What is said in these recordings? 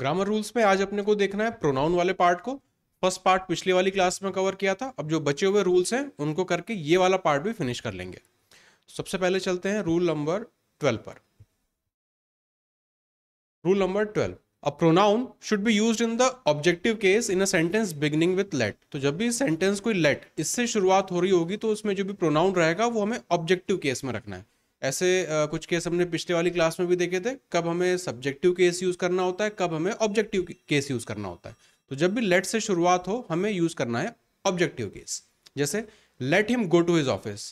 grammar rules में आज अपने को देखना है प्रोनाउन वाले पार्ट को फर्स्ट पार्ट पिछले वाली क्लास में कवर किया था अब जो बचे हुए रूल्स हैं उनको करके ये वाला पार्ट भी फिनिश कर लेंगे सबसे पहले चलते हैं रूल नंबर ट्वेल्व पर rule number twelve a pronoun should be use in the objective case in a sentence beginning with let तो जब भी सेंटेंस कोई लेट इससे शुरुआत हो रही होगी तो उसमें जो भी प्रोनाउन रहेगा वो हमें ऑब्जेक्टिव केस में रखना है ऐसे कुछ केस हमने पिछले वाली क्लास में भी देखे थे कब हमें सब्जेक्टिव केस यूज़ करना होता है कब हमें ऑब्जेक्टिव केस यूज़ करना होता है तो जब भी लेट से शुरुआत हो हमें यूज़ करना है ऑब्जेक्टिव केस जैसे let him go to his office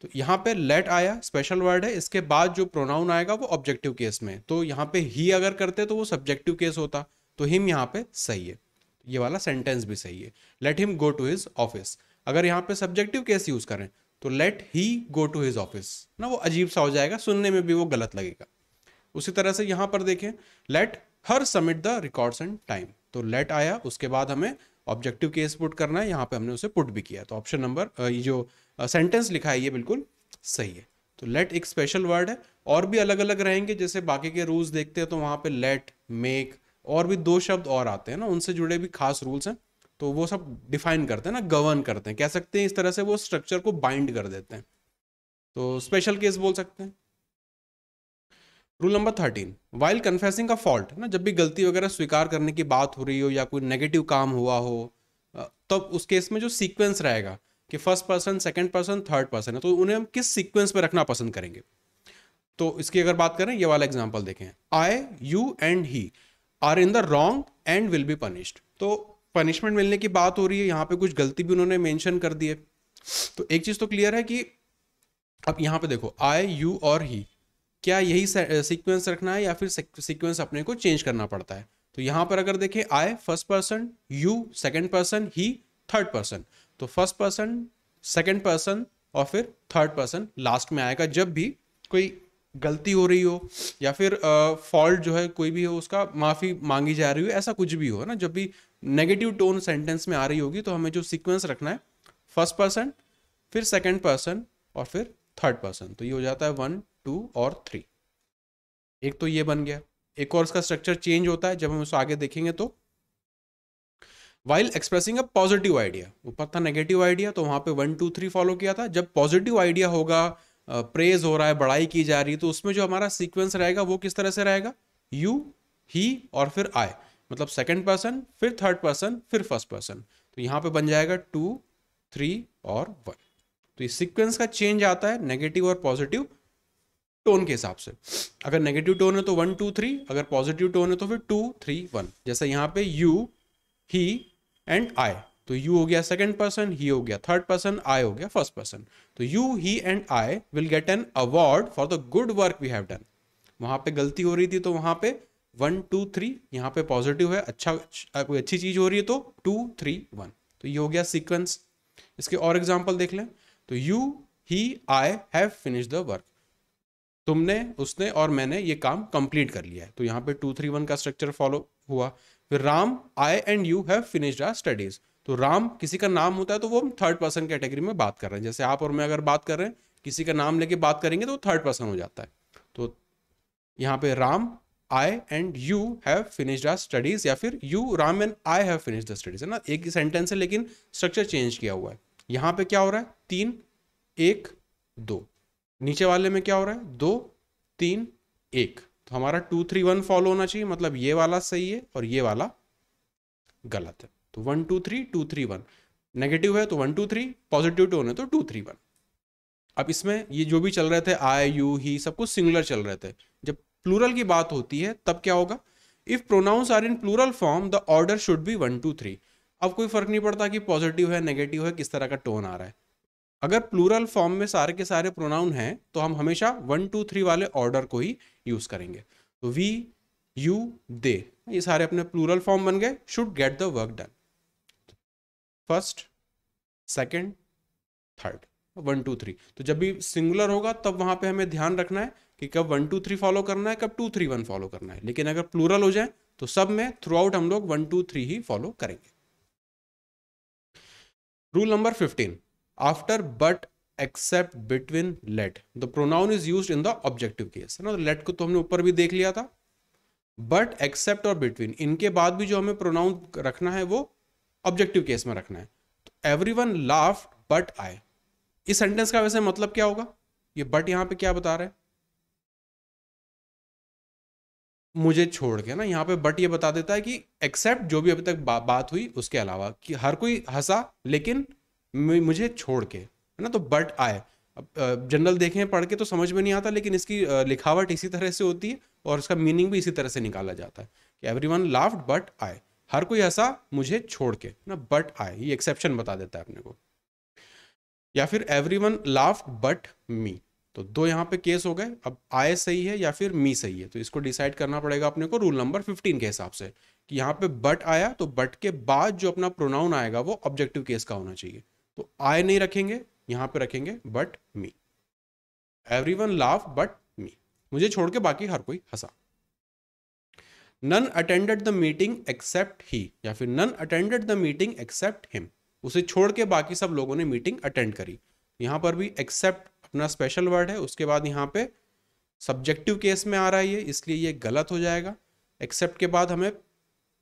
तो यहाँ पे लेट आया स्पेशल वर्ड है इसके बाद जो प्रोनाउन आएगा वो ऑब्जेक्टिव केस में तो यहाँ पे ही अगर करते तो वो सब्जेक्टिव केस होता तो हिम यहाँ पे सही है ये वाला सेंटेंस भी सही है let him go to his office अगर यहाँ पे सब्जेक्टिव केस यूज करें तो let he go to his office ना वो अजीब सा हो जाएगा सुनने में भी वो गलत लगेगा उसी तरह से यहां पर देखें let her submit the records and time तो लेट आया उसके बाद हमें ऑब्जेक्टिव केस पुट करना है यहाँ पे हमने उसे पुट भी किया तो ऑप्शन नंबर ये जो सेंटेंस लिखा है ये बिल्कुल सही है तो लेट एक स्पेशल वर्ड है और भी अलग अलग रहेंगे जैसे बाकी के रूल्स देखते हैं तो वहां पे लेट मेक और भी दो शब्द और आते हैं ना उनसे जुड़े भी खास रूल्स हैं तो वो सब डिफाइन करते हैं ना गवर्न करते हैं कह सकते हैं इस तरह से वो स्ट्रक्चर को बाइंड कर देते हैं तो स्पेशल केस बोल सकते हैं rule number thirteen while confessing का फॉल्ट ना जब भी गलती वगैरह स्वीकार करने की बात हो रही हो या कोई नेगेटिव काम हुआ हो तब तो उस केस में जो सीक्वेंस रहेगा कि first person second person third person है तो उन्हें हम किस सीक्वेंस पर रखना पसंद करेंगे तो इसकी अगर बात करें ये वाला एग्जाम्पल देखें I you and he are in the wrong and will be punished तो पनिशमेंट मिलने की बात हो रही है यहाँ पे कुछ गलती भी उन्होंने मेंशन कर दी है तो एक चीज़ तो क्लियर है कि अब यहाँ पे देखो आई यू और ही क्या यही सीक्वेंस रखना है या फिर सीक्वेंस अपने को चेंज करना पड़ता है तो यहाँ पर अगर देखें I first person you second person he third person तो फर्स्ट पर्सन सेकेंड पर्सन और फिर थर्ड पर्सन लास्ट में आएगा जब भी कोई गलती हो रही हो या फिर फॉल्ट जो है कोई भी हो उसका माफ़ी मांगी जा रही हो ऐसा कुछ भी हो ना जब भी नेगेटिव टोन सेंटेंस में आ रही होगी तो हमें जो सीक्वेंस रखना है फर्स्ट पर्सन फिर सेकेंड पर्सन और फिर थर्ड पर्सन तो ये हो जाता है वन टू और थ्री एक तो ये बन गया एक और उसका स्ट्रक्चर चेंज होता है जब हम उसको आगे देखेंगे तो while expressing a positive idea ऊपर था नेगेटिव आइडिया तो वहां पे वन टू थ्री फॉलो किया था जब पॉजिटिव आइडिया होगा प्रेज हो रहा है बढ़ाई की जा रही है तो उसमें जो हमारा सीक्वेंस रहेगा वो किस तरह से रहेगा यू ही और फिर आई मतलब सेकेंड पर्सन फिर थर्ड पर्सन फिर फर्स्ट पर्सन तो यहाँ पे बन जाएगा टू थ्री और वन तो ये सीक्वेंस का चेंज आता है नेगेटिव और पॉजिटिव टोन के हिसाब से अगर नेगेटिव टोन है तो वन टू थ्री अगर पॉजिटिव टोन है तो फिर टू थ्री वन जैसे यहाँ पे यू ही एंड आई तो यू हो गया सेकेंड पर्सन ही हो गया थर्ड पर्सन आई हो गया फर्स्ट पर्सन तो you he and I will get an award for the good work we have done वहां पे गलती हो रही थी तो वहां पे वन टू थ्री यहाँ पे पॉजिटिव है अच्छा, अच्छा कोई अच्छी चीज हो रही है तो टू थ्री वन तो ये हो गया सीक्वेंस इसके और एग्जाम्पल देख लें तो you he I have finish the work तुमने उसने और मैंने ये काम कंप्लीट कर लिया है तो यहाँ पे टू थ्री वन का स्ट्रक्चर फॉलो हुआ फिर Ram I and you have finished our studies तो राम किसी का नाम होता है तो वो हम थर्ड पर्सन कैटेगरी में बात कर रहे हैं जैसे आप और मैं अगर बात कर रहे हैं किसी का नाम लेके बात करेंगे तो थर्ड पर्सन हो जाता है तो यहाँ पे Ram I and you have finished our studies या फिर you Ram and I have finished the studies है ना एक ही सेंटेंस है लेकिन स्ट्रक्चर चेंज किया हुआ है यहाँ पे क्या हो रहा है तीन एक दो नीचे वाले में क्या हो रहा है दो तीन एक तो हमारा टू थ्री वन फॉलो होना चाहिए मतलब ये वाला सही है और ये वाला गलत है तो one two three two three one negative है तो one two three positive tone है तो टू थ्री वन अब इसमें ये जो भी चल रहे थे आई यू ही सब कुछ सिंगुलर चल रहे थे जब प्लूरल की बात होती है तब क्या होगा if pronouns are in plural form the order should be one two three अब कोई फर्क नहीं पड़ता कि पॉजिटिव है नेगेटिव है किस तरह का टोन आ रहा है अगर प्लूरल फॉर्म में सारे के सारे प्रोनाउन हैं तो हम हमेशा वन टू थ्री वाले ऑर्डर को ही यूज करेंगे तो वी यू दे ये सारे अपने प्लूरल फॉर्म बन गए should get the work done first second third one two three तो जब भी सिंगुलर होगा तब वहां पे हमें ध्यान रखना है कि कब वन टू थ्री फॉलो करना है कब टू थ्री वन फॉलो करना है लेकिन अगर प्लूरल हो जाए तो सब में थ्रू आउट हम लोग वन टू थ्री ही फॉलो करेंगे rule number fifteen after but except between let the pronoun is use in the objective case है ना लेट तो को तो हमने ऊपर भी देख लिया था बट एक्सेप्ट और बिटवीन इनके बाद भी जो हमें प्रोनाउन रखना है वो ऑब्जेक्टिव केस में रखना है तो everyone laugh but I इस सेंटेंस का वैसे मतलब क्या होगा ये बट यहाँ पे क्या बता रहा है मुझे छोड़ के ना यहां पे बट ये बता देता है कि एक्सेप्ट जो भी अभी तक बा, बात हुई उसके अलावा कि हर कोई हंसा लेकिन मुझे छोड़ के है ना तो बट आए जनरल देखें पढ़ के तो समझ में नहीं आता लेकिन इसकी लिखावट इसी तरह से होती है और इसका मीनिंग भी इसी तरह से निकाला जाता है कि everyone laughed but I हर कोई हंसा मुझे छोड़ के ना बट आए ये एक्सेप्शन बता देता है अपने को या फिर everyone laugh but me तो दो यहां पे केस हो गए अब आय सही है या फिर मी सही है तो इसको डिसाइड करना पड़ेगा अपने को रूल नंबर फिफ्टीन के हिसाब से कि यहां पे बट आया तो बट के बाद जो अपना प्रोनाउन आएगा वो ऑब्जेक्टिव केस का होना चाहिए तो आय नहीं रखेंगे यहां पे रखेंगे but me everyone laugh but me मुझे छोड़ के बाकी हर कोई हंसा none attended the meeting except he या फिर none attended the meeting except him उसे छोड़ के बाकी सब लोगों ने मीटिंग अटेंड करी यहाँ पर भी एक्सेप्ट अपना स्पेशल वर्ड है उसके बाद यहाँ पे सब्जेक्टिव केस में आ रहा है ये इसलिए ये गलत हो जाएगा एक्सेप्ट के बाद हमें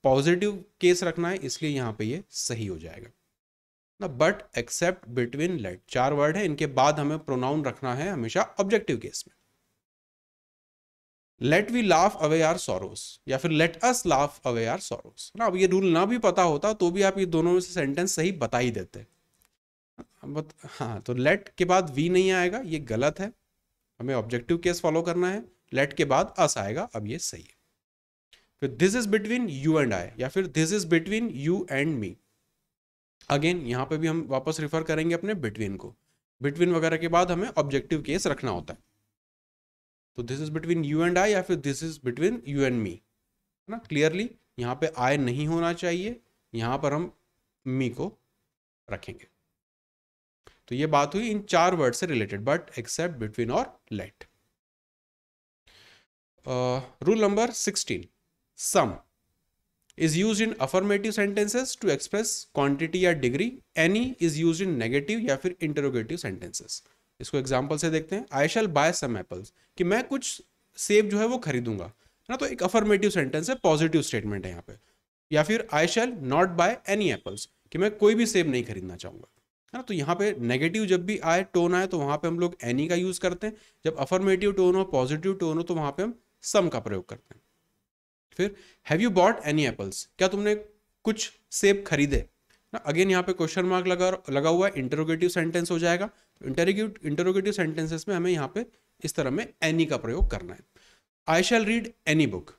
पॉजिटिव केस रखना है इसलिए यहाँ पे ये सही हो जाएगा ना बट एक्सेप्ट बिटवीन लेट चार वर्ड है इनके बाद हमें प्रोनाउन रखना है हमेशा ऑब्जेक्टिव केस में let we laugh away our sorrows या फिर let us laugh away our sorrows ना अब ये रूल ना भी पता होता तो भी आप ये दोनों में से सेंटेंस सही बता ही देते बत, हाँ तो लेट के बाद वी नहीं आएगा ये गलत है हमें ऑब्जेक्टिव केस फॉलो करना है लेट के बाद अस आएगा अब ये सही है फिर this is between you and I या फिर this is between you and me again यहाँ पे भी हम वापस रिफर करेंगे अपने बिटवीन को बिटवीन वगैरह के बाद हमें ऑब्जेक्टिव केस रखना होता है तो this is between you and I या फिर this is between you and me है ना क्लियरली यहाँ पे आई नहीं होना चाहिए यहाँ पर हम मी को रखेंगे तो ये बात हुई इन चार वर्ड से रिलेटेड बट एक्सेप्ट बिटवीन और let rule number sixteen some is use in affirmative sentences to express quantity या degree any is use in negative या फिर इंटरोगेटिव सेंटेंसेस इसको एग्जाम्पल से देखते हैं I shall buy some apples कि मैं कुछ सेब जो है वो खरीदूंगा है ना तो एक अफर्मेटिव सेंटेंस है पॉजिटिव स्टेटमेंट है यहाँ पे या फिर I shall not buy any apples कि मैं कोई भी सेब नहीं खरीदना चाहूंगा है ना तो यहाँ पे नेगेटिव जब भी आए टोन आए तो वहाँ पे हम लोग एनी का यूज़ करते हैं जब अफर्मेटिव टोन हो पॉजिटिव टोन हो तो वहाँ पे हम सम का प्रयोग करते हैं फिर have you bought any apples क्या तुमने कुछ सेब खरीदे ना अगेन यहाँ पे क्वेश्चन मार्क लगा लगा हुआ है इंटरोगेटिव सेंटेंस हो जाएगा इंटरोगेटिव इंटरोगेटिव सेंटेंसेस में हमें यहाँ पे इस तरह में एनी का प्रयोग करना है I shall read any book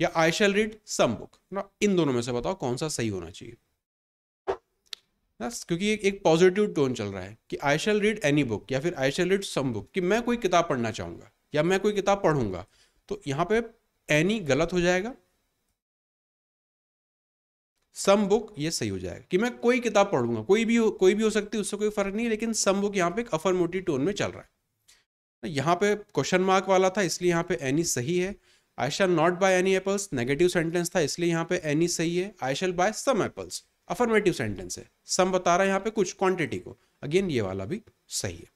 या I shall read some book ना इन दोनों में से बताओ कौन सा सही होना चाहिए क्योंकि एक, एक पॉजिटिव टोन चल रहा है कि I shall read any book या फिर आई शैल रीड सम बुक कि मैं कोई किताब पढ़ना चाहूँगा या मैं कोई किताब पढ़ूंगा तो यहाँ पे एनी गलत हो जाएगा सम बुक ये सही हो जाएगा कि मैं कोई किताब पढ़ूंगा कोई भी कोई भी हो सकती है उससे कोई फर्क नहीं लेकिन सम बुक यहाँ पे एक अफर्मोटिव टोन में चल रहा है तो यहाँ पे क्वेश्चन मार्क वाला था इसलिए यहाँ पे एनी सही है I shall not buy any apples negative sentence था इसलिए यहाँ पे एनी सही है I shall buy some apples affirmative sentence है सम बता रहा है यहाँ पे कुछ क्वांटिटी को अगेन ये वाला भी सही है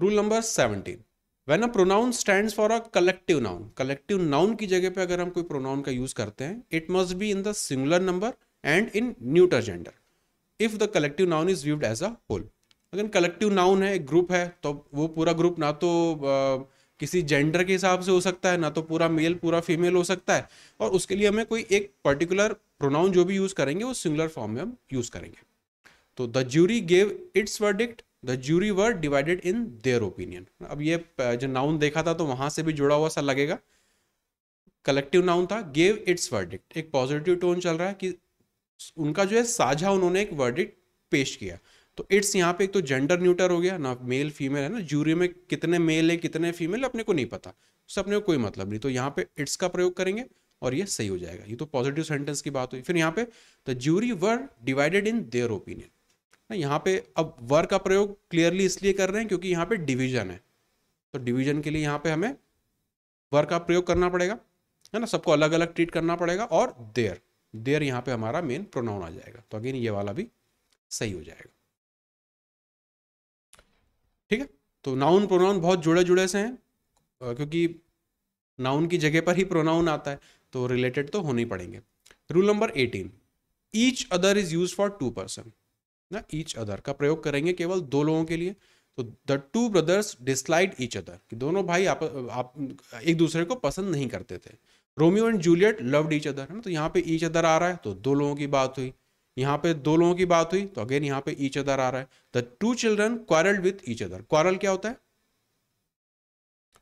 rule number seventeen when a pronoun stand for a collective noun collective noun की जगह पे अगर हम कोई प्रोनाउन का यूज करते हैं it must be in the singular number and in neuter gender if the collective noun is viewed as a whole अगर कलेक्टिव नाउन है एक ग्रुप है तो वो पूरा ग्रुप ना तो आ, किसी जेंडर के हिसाब से हो सकता है ना तो पूरा मेल पूरा फीमेल हो सकता है और उसके लिए हमें कोई एक पर्टिकुलर प्रोनाउन जो भी यूज करेंगे वो सिंगुलर फॉर्म में हम यूज करेंगे तो the jury gave its verdict the jury were divided in their opinion अब ये जो नाउन देखा था तो वहां से भी जुड़ा हुआ सा लगेगा कलेक्टिव नाउन था गेव इट्स वर्डिक्ट एक पॉजिटिव टोन चल रहा है कि उनका जो है साझा उन्होंने एक वर्डिक्ट पेश किया तो इट्स यहाँ पे एक तो जेंडर न्यूटर हो गया ना मेल फीमेल है ना जूरी में कितने मेल है कितने फीमेल अपने को नहीं पता उससे अपने को कोई मतलब नहीं तो यहाँ पे इट्स का प्रयोग करेंगे और ये सही हो जाएगा ये तो पॉजिटिव सेंटेंस की बात हुई फिर यहाँ पे the jury were divided in their opinion ना यहाँ पे अब वर का प्रयोग क्लियरली इसलिए कर रहे हैं क्योंकि यहाँ पे डिवीजन है तो डिवीजन के लिए यहाँ पे हमें वर का प्रयोग करना पड़ेगा है ना सबको अलग अलग ट्रीट करना पड़ेगा और देयर देयर यहाँ पे हमारा मेन प्रोनाउन आ जाएगा तो अगेन ये वाला भी सही हो जाएगा ठीक है तो नाउन प्रोनाउन बहुत जुड़े जुड़े से हैं क्योंकि नाउन की जगह पर ही प्रोनाउन आता है तो रिलेटेड तो होने ही पड़ेंगे rule number eighteen each other is use for two person ना ईच अदर का प्रयोग करेंगे केवल दो लोगों के लिए तो the two brothers disliked each other कि दोनों भाई आप, आप एक दूसरे को पसंद नहीं करते थे Romeo and Juliet loved each other है ना तो यहाँ पे ईच अदर आ रहा है तो दो लोगों की बात हुई यहाँ पे दो लोगों की बात हुई तो अगेन यहाँ पे ईच अदर आ रहा है the two children quarrel with each other quarrel क्या होता है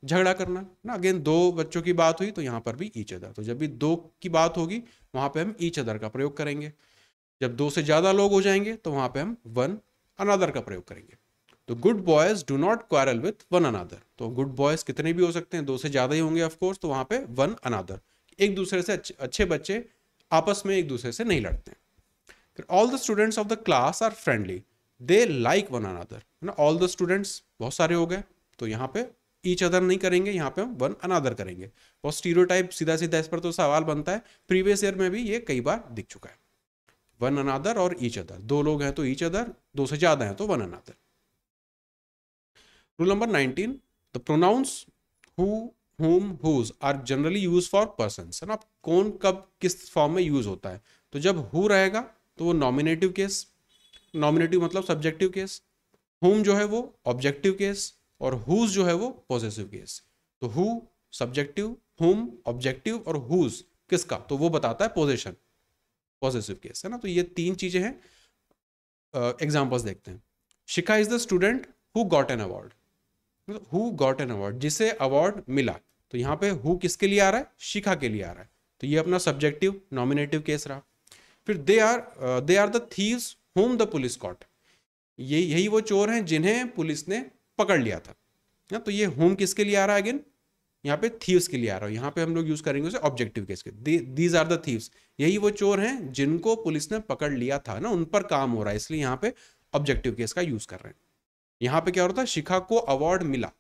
झगड़ा करना ना अगेन दो बच्चों की बात हुई तो यहाँ पर भी ईच अदर तो जब भी दो की बात होगी वहां पे हम ईच अदर का प्रयोग करेंगे जब दो से ज़्यादा लोग हो जाएंगे तो वहां पे हम वन अनादर का प्रयोग करेंगे तो good boys do not quarrel with one another तो गुड बॉयज़ कितने भी हो सकते हैं दो से ज़्यादा ही होंगे ऑफकोर्स तो वहां पे वन अनादर एक दूसरे से अच्छे, बच्चे आपस में एक दूसरे से नहीं लड़ते फिर all the students of the class are friendly they like one another है ना ऑल द स्टूडेंट्स बहुत सारे हो गए तो यहाँ पे ईच अदर नहीं करेंगे यहाँ पे हम वन अनादर करेंगे और स्टीरियोटाइप सीधा सीधा इस पर तो सवाल बनता है प्रीवियस ईयर में भी ये कई बार दिख चुका है वन अनादर और ईच अदर दो लोग हैं तो ईच अदर दो से ज़्यादा हैं तो one another rule number nineteen the pronouns who whom whose are generally use for person है ना कौन कब किस फॉर्म में यूज होता है तो जब हु रहेगा तो वो नॉमिनेटिव केस नॉमिनेटिव मतलब सब्जेक्टिव केस होम जो है वो ऑब्जेक्टिव केस और हुज जो है वो पॉजिटिव केस तो हु सब्जेक्टिव होम ऑब्जेक्टिव और हुज किसका तो वो बताता है पोजिशन पॉजिटिव केस है ना तो ये तीन चीज़ें हैं एग्जाम्पल्स uh, देखते हैं Shikha is the student who got an award who got an award जिसे अवार्ड मिला तो यहाँ पे हु किसके लिए आ रहा है शिखा के लिए आ रहा है तो ये अपना सब्जेक्टिव नॉमिनेटिव केस रहा फिर they are they are the thieves whom the police caught ये यही वो चोर हैं जिन्हें पुलिस ने पकड़ लिया था ना तो ये होम किसके लिए आ रहा है अगेन यहाँ पे थीव्स के लिए आ रहा हूँ यहाँ पे हम लोग यूज करेंगे उसे ऑब्जेक्टिव केस के दीज आर द थीव्स यही वो चोर हैं जिनको पुलिस ने पकड़ लिया था ना उन पर काम हो रहा है इसलिए यहाँ पे ऑब्जेक्टिव केस का यूज कर रहे हैं यहाँ पे क्या हो रहा था शिखा को अवार्ड मिला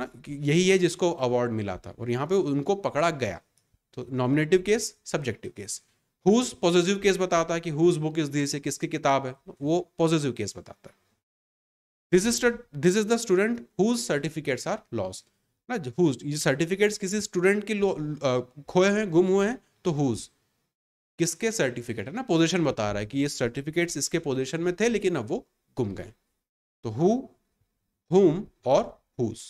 ना यही है जिसको अवार्ड मिला था और यहाँ पे उनको पकड़ा गया तो nominative case subjective case whose positive case बताता है कि हुज बुक इज दिस है किसकी किताब है वो पॉजिटिव केस बताता है this is this is the student whose certificates are lost ना हुज ये सर्टिफिकेट्स किसी स्टूडेंट के खोए हैं गुम हुए हैं तो हुज किसके सर्टिफिकेट है ना पोजीशन बता रहा है कि ये सर्टिफिकेट्स इसके पोजीशन में थे लेकिन अब वो गुम गए तो हु हुम और हुज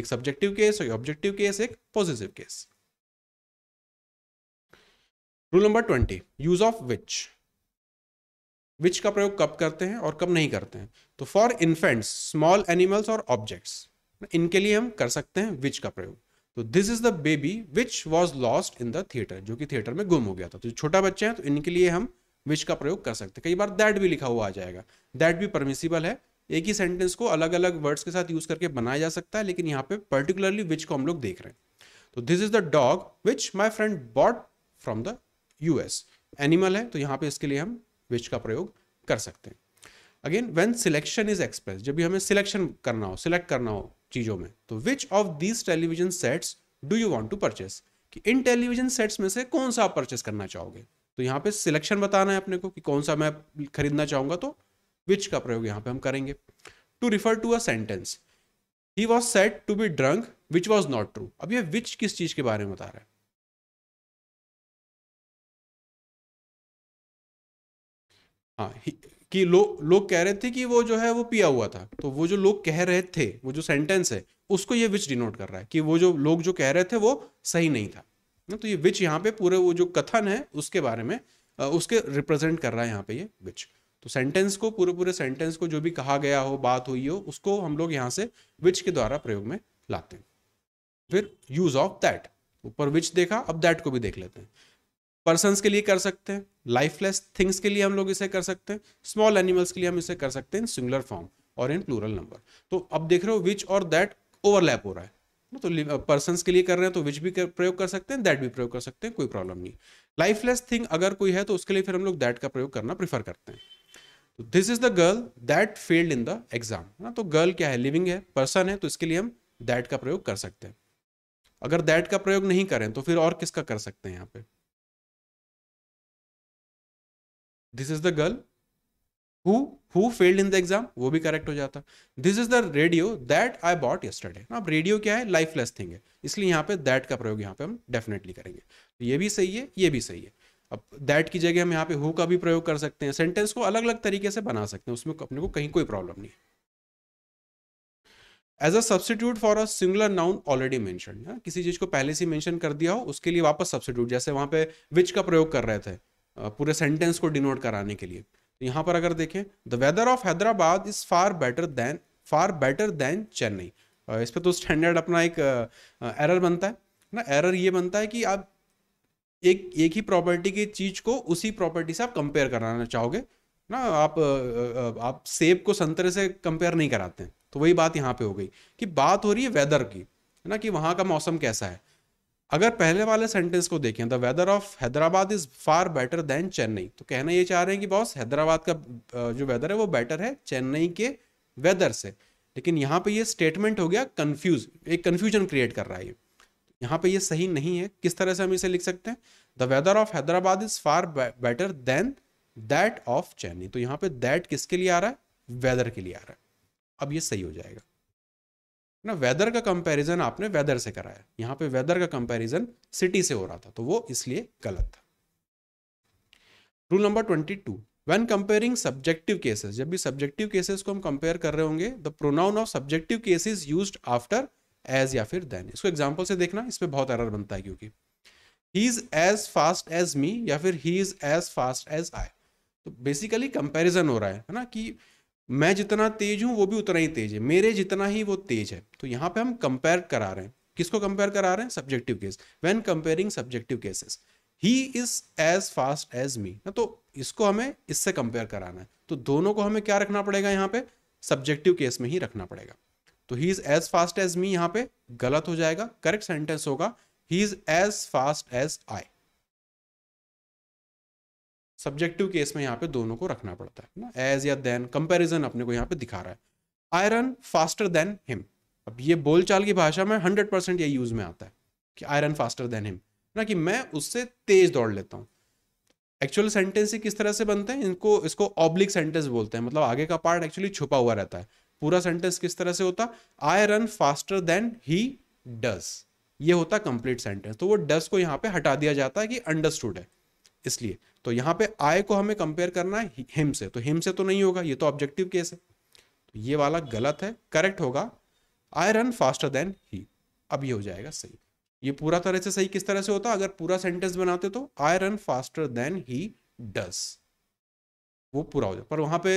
एक सब्जेक्टिव केस और ऑब्जेक्टिव केस एक positive case rule number twenty use of which which का प्रयोग कब करते हैं और कब नहीं करते हैं तो फॉर इन्फेंट्स स्मॉल एनिमल्स और ऑब्जेक्ट्स इनके लिए हम कर सकते हैं विच का प्रयोग तो this is the baby which was lost in the theatre जो कि थिएटर में गुम हो गया था तो छोटा बच्चे हैं तो इनके लिए हम विच का प्रयोग कर सकते हैं कई बार दैट भी लिखा हुआ आ जाएगा दैट भी परमिसिबल है एक ही सेंटेंस को अलग अलग वर्ड्स के साथ यूज करके बनाया जा सकता है लेकिन यहाँ पे पर्टिकुलरली विच को हम लोग देख रहे हैं तो this is the dog which my friend bought from the US animal है तो यहाँ पे इसके लिए हम विच का प्रयोग कर सकते हैं again when selection is express जब भी हमें सिलेक्शन करना हो सिलेक्ट करना हो चीज़ों में तो which of these television sets do you want to purchase कि इन टेलीविजन सेट्स में से कौन सा आप परचेस करना चाहोगे तो यहाँ पे सिलेक्शन बताना है अपने को कि कौन सा मैं खरीदना चाहूंगा तो विच का प्रयोग यहाँ पे हम करेंगे to refer to a sentence he was said to be drunk which was not true अब ये विच किस चीज़ के बारे में बता रहा है हाँ कि लोग लोग कह रहे थे कि वो जो है वो पिया हुआ था तो वो जो लोग कह रहे थे वो जो सेंटेंस है उसको ये विच डिनोट कर रहा है कि वो जो लोग जो कह रहे थे वो सही नहीं था ना तो ये विच यहाँ पे पूरे वो जो कथन है उसके बारे में उसके रिप्रेजेंट कर रहा है यहाँ पे ये विच तो सेंटेंस को पूरे पूरे सेंटेंस को जो भी कहा गया हो बात हुई हो उसको हम लोग यहाँ से विच के द्वारा प्रयोग में लाते हैं फिर यूज ऑफ दैट ऊपर विच देखा अब दैट को भी देख लेते हैं पर्सन के लिए कर सकते हैं लाइफलेस थिंग्स के लिए हम लोग इसे कर सकते हैं स्मॉल एनिमल्स के लिए हम इसे कर सकते हैं इन सिंगुलर फॉर्म और इन प्लूरल नंबर तो अब देख रहे हो विच और दैट ओवरलैप हो रहा है तो पर्सन के लिए कर रहे हैं तो विच भी प्रयोग कर सकते हैं दैट भी प्रयोग कर सकते हैं कोई प्रॉब्लम नहीं लाइफलेस थिंग अगर कोई है तो उसके लिए फिर हम लोग दैट का प्रयोग करना प्रीफर करते हैं this is the girl that failed in the exam ना तो गर्ल क्या है लिविंग है पर्सन है तो इसके लिए हम दैट का प्रयोग कर सकते हैं अगर दैट का प्रयोग नहीं करें तो फिर और किसका कर सकते हैं यहाँ पे this is the girl who who failed in the exam वो भी करेक्ट हो जाता this is the radio that I bought yesterday अब रेडियो क्या है लाइफलेस थिंग है इसलिए यहाँ पे दैट का प्रयोग यहाँ पे हम डेफिनेटली करेंगे तो ये भी सही है ये भी सही है अब दैट की जगह हम यहाँ पे हु का भी प्रयोग कर सकते हैं सेंटेंस को अलग अलग तरीके से बना सकते हैं उसमें अपने को कहीं कोई प्रॉब्लम नहीं है as a substitute for a singular noun already mention किसी चीज को पहले से मैंशन कर दिया हो उसके लिए वापस सब्सटीट्यूट जैसे वहां पे विच का प्रयोग कर रहे थे पूरे सेंटेंस को डिनोट कराने के लिए तो यहाँ पर अगर देखें the weather of Hyderabad is far better than far better than Chennai इस पर तो स्टैंडर्ड अपना एक एरर बनता है ना एरर ये बनता है कि आप एक एक ही प्रॉपर्टी की चीज़ को उसी प्रॉपर्टी से आप कंपेयर कराना चाहोगे ना आप आप सेब को संतरे से कंपेयर नहीं कराते हैं तो वही बात यहाँ पे हो गई कि बात हो रही है वेदर की है ना कि वहाँ का मौसम कैसा है अगर पहले वाले सेंटेंस को देखें the weather of Hyderabad is far better than Chennai तो कहना ये चाह रहे हैं कि बॉस हैदराबाद का जो वेदर है वो बेटर है चेन्नई के वेदर से लेकिन यहाँ पे ये स्टेटमेंट हो गया कन्फ्यूज एक कन्फ्यूजन क्रिएट कर रहा है ये यहाँ पे ये सही नहीं है किस तरह से हम इसे लिख सकते हैं the weather of Hyderabad is far better than that of Chennai तो यहाँ पे दैट किसके लिए आ रहा है वेदर के लिए आ रहा है अब ये सही हो जाएगा ना वेदर का कंपैरिजन आपने वेदर से कराया यहां पे वेदर का कंपैरिजन सिटी से हो रहा था तो वो इसलिए गलत था rule number twenty two when comparing subjective cases जब भी सब्जेक्टिव केसेस को हम कंपेयर कर रहे होंगे the pronoun of subjective cases use after as या फिर देन इसको एग्जाम्पल से देखना इस पर बहुत एरर बनता है क्योंकि he is as fast as me या फिर he is as fast as I तो बेसिकली कंपेरिजन हो रहा है ना कि मैं जितना तेज हूं वो भी उतना ही तेज है मेरे जितना ही वो तेज है तो यहाँ पे हम कंपेयर करा रहे हैं किसको कंपेयर करा रहे हैं subjective case when comparing subjective cases he is as fast as me ना तो इसको हमें इससे कंपेयर कराना है तो दोनों को हमें क्या रखना पड़ेगा यहाँ पे सब्जेक्टिव केस में ही रखना पड़ेगा तो he is as fast as me यहाँ पे गलत हो जाएगा करेक्ट सेंटेंस होगा he is as fast as I subjective case में यहाँ पे दोनों को रखना पड़ता है ना एज या देन कंपैरिजन अपने को यहाँ पे दिखा रहा है I run faster than him अब ये बोलचाल की भाषा में हंड्रेड परसेंट ये यूज में आता है कि I run faster than him ना कि मैं उससे तेज दौड़ लेता हूँ एक्चुअल सेंटेंस ही किस तरह से बनते हैं इनको इसको ऑब्लिक सेंटेंस बोलते हैं मतलब आगे का पार्ट एक्चुअली छुपा हुआ रहता है पूरा सेंटेंस किस तरह से होता I run faster than he does ये होता कंप्लीट सेंटेंस तो वो डस को यहाँ पे हटा दिया जाता है कि अंडरस्टूड है इसलिए तो यहां पे आय को हमें कंपेयर करना है हिम से तो हिम से तो नहीं होगा ये तो ऑब्जेक्टिव केस है तो ये वाला गलत है करेक्ट होगा I run faster than he अब ये हो जाएगा सही ये पूरा तरह से सही किस तरह से होता अगर पूरा सेंटेंस बनाते तो I run faster than he does वो पूरा हो जाए पर वहां पे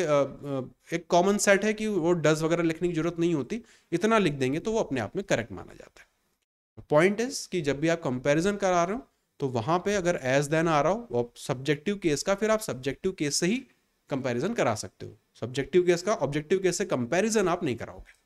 एक कॉमन सेट है कि वो डस वगैरह लिखने की जरूरत नहीं होती इतना लिख देंगे तो वो अपने आप में करेक्ट माना जाता है पॉइंट इज कि जब भी आप कंपैरिजन करा रहे हो तो वहां पे अगर एज देन आ रहा हो वो सब्जेक्टिव केस का फिर आप सब्जेक्टिव केस से ही कंपैरिजन करा सकते हो सब्जेक्टिव केस का ऑब्जेक्टिव केस से कंपैरिजन आप नहीं कराओगे